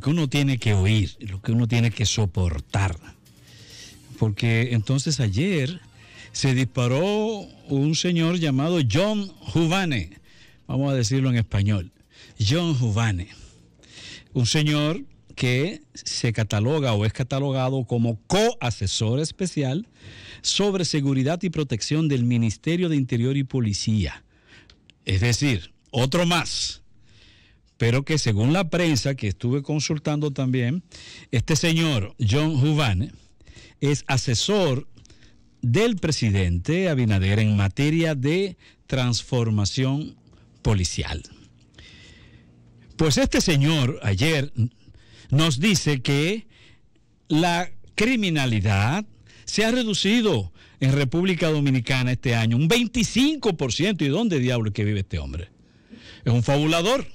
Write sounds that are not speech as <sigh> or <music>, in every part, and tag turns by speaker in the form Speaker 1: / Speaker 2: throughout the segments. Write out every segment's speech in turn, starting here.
Speaker 1: que uno tiene que oír, lo que uno tiene que soportar. Porque entonces ayer se disparó un señor llamado John Juvane, vamos a decirlo en español, John Juvane, un señor que se cataloga o es catalogado como coasesor especial sobre seguridad y protección del Ministerio de Interior y Policía. Es decir, otro más pero que según la prensa que estuve consultando también, este señor John Huvane, es asesor del presidente Abinader en materia de transformación policial. Pues este señor ayer nos dice que la criminalidad se ha reducido en República Dominicana este año un 25%. ¿Y dónde diablo que vive este hombre? Es un fabulador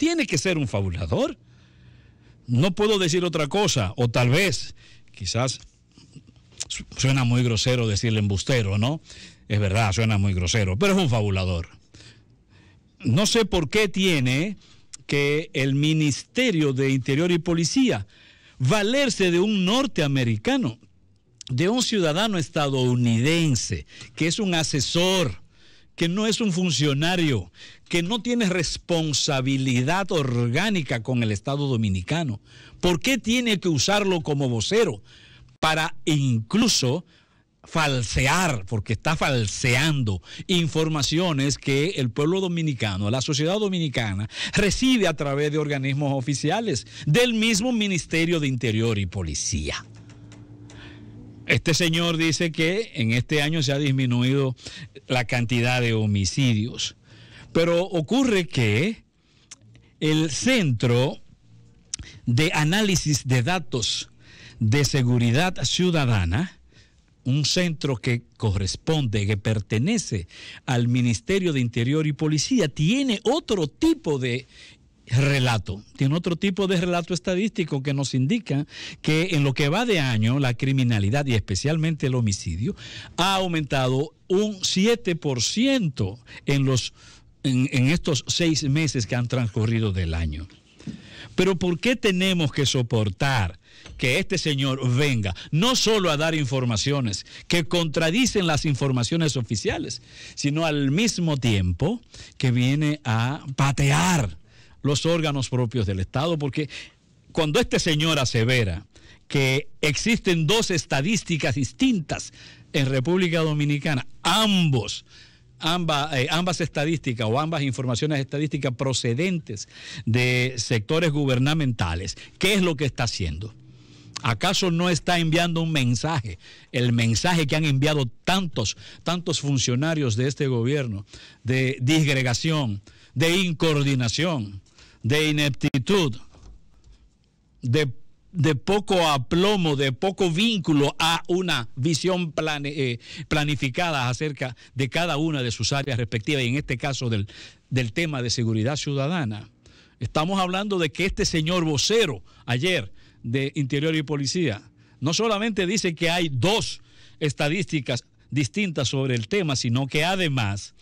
Speaker 1: tiene que ser un fabulador. No puedo decir otra cosa, o tal vez, quizás suena muy grosero decirle embustero, ¿no? Es verdad, suena muy grosero, pero es un fabulador. No sé por qué tiene que el Ministerio de Interior y Policía valerse de un norteamericano, de un ciudadano estadounidense, que es un asesor que no es un funcionario, que no tiene responsabilidad orgánica con el Estado dominicano, ¿por qué tiene que usarlo como vocero? Para incluso falsear, porque está falseando informaciones que el pueblo dominicano, la sociedad dominicana, recibe a través de organismos oficiales del mismo Ministerio de Interior y Policía. Este señor dice que en este año se ha disminuido la cantidad de homicidios, pero ocurre que el Centro de Análisis de Datos de Seguridad Ciudadana, un centro que corresponde, que pertenece al Ministerio de Interior y Policía, tiene otro tipo de relato. Tiene otro tipo de relato estadístico que nos indica que en lo que va de año la criminalidad y especialmente el homicidio ha aumentado un 7% en, los, estos seis meses que han transcurrido del año. Pero ¿por qué tenemos que soportar que este señor venga no solo a dar informaciones que contradicen las informaciones oficiales, sino al mismo tiempo que viene a patear los órganos propios del Estado, porque cuando este señor asevera que existen dos estadísticas distintas en República Dominicana, ambos, eh, ambas, estadísticas o ambas informaciones estadísticas procedentes de sectores gubernamentales, ¿qué es lo que está haciendo? ¿Acaso no está enviando un mensaje? El mensaje que han enviado tantos, tantos funcionarios de este gobierno, de disgregación, de incoordinación, de ineptitud, de, poco aplomo, de poco vínculo a una visión eh, planificada acerca de cada una de sus áreas respectivas, y en este caso del, del tema de seguridad ciudadana. Estamos hablando de que este señor vocero ayer de Interior y Policía no solamente dice que hay dos estadísticas distintas sobre el tema, sino que además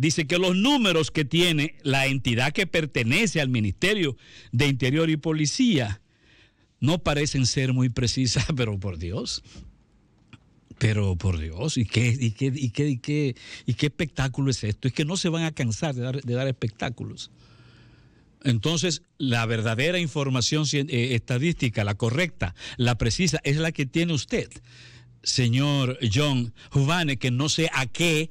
Speaker 1: dice que los números que tiene la entidad que pertenece al Ministerio de Interior y Policía no parecen ser muy precisas, <laughs> pero por Dios. Pero por Dios, ¿y qué, y qué, espectáculo es esto? Es que no se van a cansar de dar, espectáculos. Entonces, la verdadera información eh, estadística, la correcta, la precisa, es la que tiene usted, señor John Juvane, que no sé a qué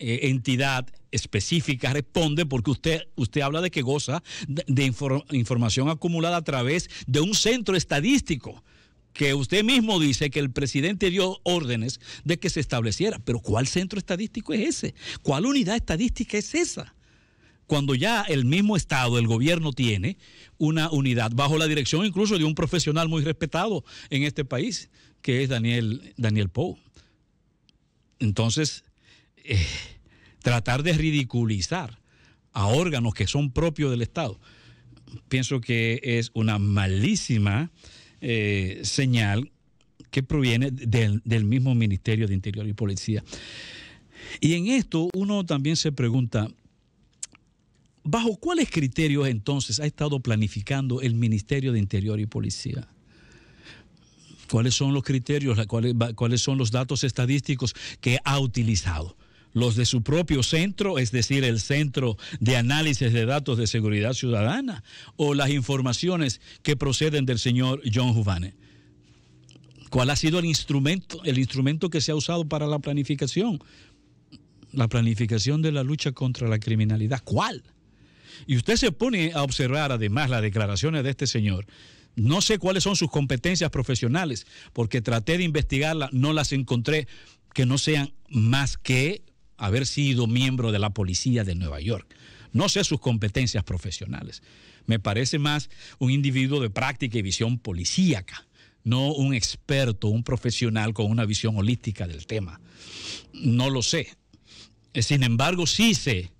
Speaker 1: eh, entidad específica responde porque usted, usted habla de que goza de, información acumulada a través de un centro estadístico que usted mismo dice que el presidente dio órdenes de que se estableciera. Pero ¿cuál centro estadístico es ese? ¿Cuál unidad estadística es esa? Cuando ya el mismo Estado, el gobierno tiene una unidad bajo la dirección incluso de un profesional muy respetado en este país, que es Daniel, Daniel Pou. Entonces, eh, tratar de ridiculizar a órganos que son propios del Estado, pienso que es una malísima eh, señal que proviene del, mismo Ministerio de Interior y Policía. Y en esto uno también se pregunta, ¿bajo cuáles criterios entonces ha estado planificando el Ministerio de Interior y Policía? ¿Cuáles son los criterios, cuáles son los datos estadísticos que ha utilizado? los de su propio centro, es decir, el Centro de Análisis de Datos de Seguridad Ciudadana, o las informaciones que proceden del señor John Juvane. ¿Cuál ha sido el instrumento, el instrumento que se ha usado para la planificación? La planificación de la lucha contra la criminalidad. ¿Cuál? Y usted se pone a observar además las declaraciones de este señor. No sé cuáles son sus competencias profesionales, porque traté de investigarlas, no las encontré que no sean más que haber sido miembro de la policía de Nueva York. No sé sus competencias profesionales. Me parece más un individuo de práctica y visión policíaca, no un experto, un profesional con una visión holística del tema. No lo sé. Sin embargo, sí sé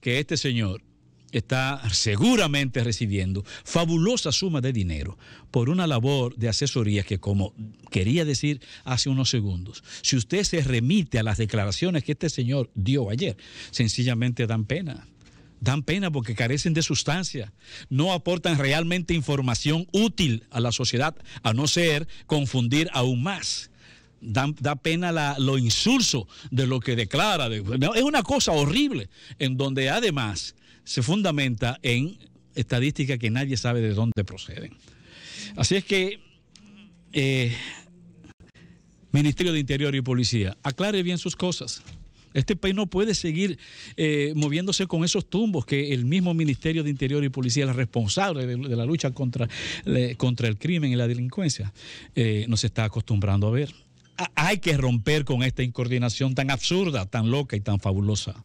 Speaker 1: que este señor está seguramente recibiendo fabulosa suma de dinero por una labor de asesoría que, como quería decir hace unos segundos, si usted se remite a las declaraciones que este señor dio ayer, sencillamente dan pena. Dan pena porque carecen de sustancia, no aportan realmente información útil a la sociedad, a no ser confundir aún más. Da, da, pena la, lo insulso de lo que declara. es una cosa horrible, en donde además se fundamenta en estadísticas que nadie sabe de dónde proceden. Así es que, eh, Ministerio de Interior y Policía, aclare bien sus cosas. Este país no puede seguir eh, moviéndose con esos tumbos que el mismo Ministerio de Interior y Policía es responsable de, la lucha contra, contra, el crimen y la delincuencia. Eh, nos está acostumbrando a ver. hay que romper con esta incoordinación tan absurda, tan loca y tan fabulosa.